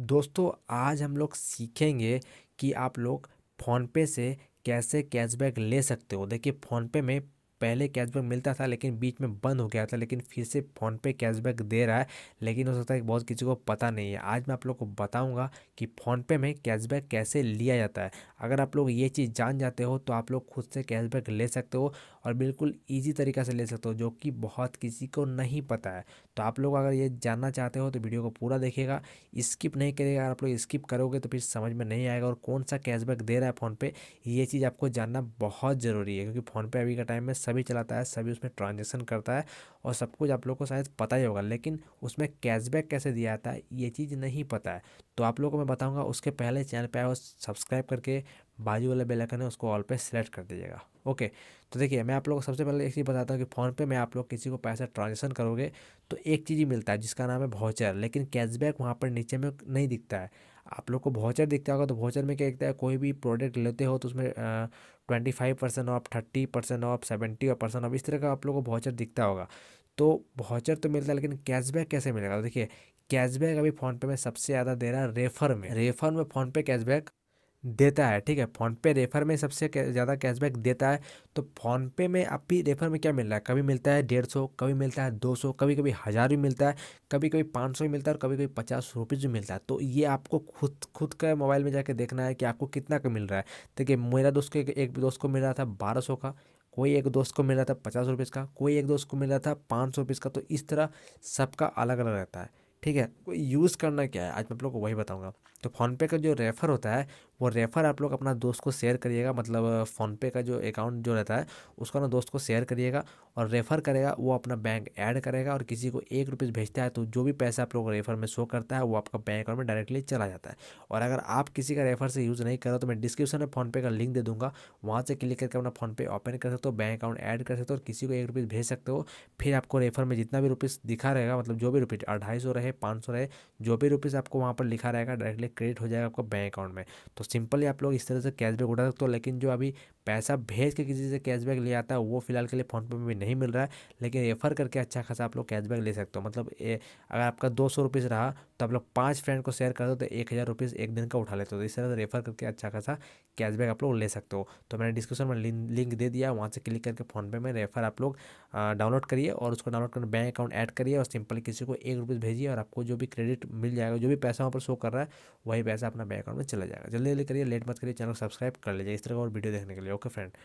दोस्तों आज हम लोग सीखेंगे कि आप लोग फ़ोनपे से कैसे कैशबैक ले सकते हो देखिए फ़ोनपे में पहले कैशबैक मिलता था लेकिन बीच में बंद हो गया था लेकिन फिर से फ़ोनपे कैशबैक दे रहा है लेकिन हो सकता है कि बहुत किसी को पता नहीं है आज मैं आप लोग को बताऊंगा कि फ़ोनपे में कैशबैक कैसे लिया जाता है अगर आप लोग ये चीज़ जान जाते हो तो आप लोग खुद से कैशबैक ले सकते हो और बिल्कुल ईजी तरीका से ले सकते हो जो कि बहुत किसी को नहीं पता है तो आप लोग अगर ये जानना चाहते हो तो वीडियो को पूरा देखेगा स्किप नहीं करेगा अगर आप लोग स्किप करोगे तो फिर समझ में नहीं आएगा और कौन सा कैशबैक दे रहा है फ़ोनपे ये चीज़ आपको जानना बहुत ज़रूरी है क्योंकि फ़ोनपे अभी का टाइम में सभी चलाता है सभी उसमें ट्रांजेक्शन करता है और सब कुछ आप लोग को शायद पता ही होगा लेकिन उसमें कैशबैक कैसे दिया जाता है ये चीज़ नहीं पता है तो आप लोग को मैं बताऊँगा उसके पहले चैनल पर आओ सब्सक्राइब करके बाजू वाला बेल आइकन है उसको ऑल पे सेलेक्ट कर दीजिएगा ओके तो देखिए मैं आप लोगों को सबसे पहले एक चीज़ बताता हूँ कि फ़ोन पे में आप लोग किसी को पैसा ट्रांजेक्शन करोगे तो एक चीज़ ही मिलता है जिसका नाम है भाउचर लेकिन कैशबैक वहाँ पर नीचे में नहीं दिखता है आप लोग को भाउचर दिखता होगा तो भाउचर में क्या दिखता है कोई भी प्रोडक्ट लेते हो तो उसमें twenty five percent of thirty percent of seventy percent of इस तरह का आप लोग को भाउचर दिखता होगा तो भाउचर तो मिलता है लेकिन कैशबैक कैसे मिलेगा तो देखिए कैशबैक अभी फ़ोनपे में सबसे ज़्यादा दे रहा है रेफर में रेफर में फ़ोनपे कैशबैक देता है ठीक है फ़ोनपे रेफर में सबसे ज़्यादा कैशबैक देता है तो फ़ोनपे में आप भी रेफर में क्या मिल रहा है कभी मिलता है डेढ़ सौ कभी मिलता है दो सौ कभी कभी हज़ार भी मिलता है कभी कभी पाँच सौ भी मिलता है और कभी कभी पचास रुपीज़ भी मिलता है तो ये आपको खुद खुद का मोबाइल में जाके देखना है कि आपको कितना का मिल रहा है देखिए मेरा दोस्त को एक दोस्त को मिल रहा था बारह सौ का कोई एक दोस्त को मिल रहा था पचास रुपीज़ का कोई एक दोस्त को मिल रहा था पाँच सौ रुपीज़ का तो इस तरह सबका अलग अलग रहता है ठीक है यूज़ करना क्या है आज मैं आप लोग को वही बताऊंगा तो फ़ोनपे का जो रेफ़र होता है वो रेफ़र आप लोग अपना दोस्त को शेयर करिएगा मतलब फ़ोनपे का जो अकाउंट जो रहता है उसका ना दोस्त को शेयर करिएगा और रेफ़र करेगा वो अपना बैंक ऐड करेगा और किसी को एक रुपीज़ भेजता है तो जो भी पैसा आप लोग रेफ़र में शो करता है वो आपका बैंक अकाउंट में डायरेक्टली चला जाता है और अगर आप किसी का रेफ़र से यूज़ नहीं कर रहे तो मैं डिस्क्रिप्शन में फ़ोनपे का लिंक दे दूँगा वहाँ से क्लिक करके अपना फ़ोनपे ओपन कर सकते हो बैंक अकाउंट ऐड कर सकते हो और किसी को एक रुपीज़ भेज सकते हो फिर आपको रेफ़र में जितना भी रुपीज़ दिखा रहेगा मतलब जो भी रुपीज़ अढ़ाई रहे पाँच रहे जो भी रुपीज़ आपको वहाँ पर लिखा रहेगा डायरेक्टली क्रेडिट हो जाएगा आपका बैंक अकाउंट में तो सिंपली आप लोग इस तरह से कैशबैक उठा सकते हो लेकिन जो अभी पैसा भेज के किसी से कैशबैक ले आता है वो फिलहाल के लिए फ़ोनपे में भी नहीं मिल रहा है लेकिन रेफ़र करके अच्छा खासा आप लोग कैशबैक ले सकते हो मतलब ए, अगर आपका दो सौ रुपीज़ रहा तो आप लोग पाँच फ्रेंड को शेयर कर दो तो एक हज़ार रुपीज़ एक दिन का उठा लेते हो तो इस तरह से रेफ़र करके अच्छा खासा कैशबैक आप लोग ले सकते हो तो मैंने डिस्क्रिप्शन में लिंक दे दिया वहाँ से क्लिक करके फ़ोनपे में रेफ़र आप लोग डाउनलोड करिए और उसको डाउनलोड कर बैंक अकाउंट ऐड करिए और सिंपल किसी को एक रुपीज़ भेजिए और आपको जो भी क्रेडिट मिल जाएगा जो भी पैसा वहाँ पर शो कर रहा है वही पैसा अपना बैंक अकाउंट में चला जाएगा जल्दी जल्दी करिए लेट मत करिए चैनल सब्सक्राइब कर लीजिए इस तरह और वीडियो देखने के लिए okay friend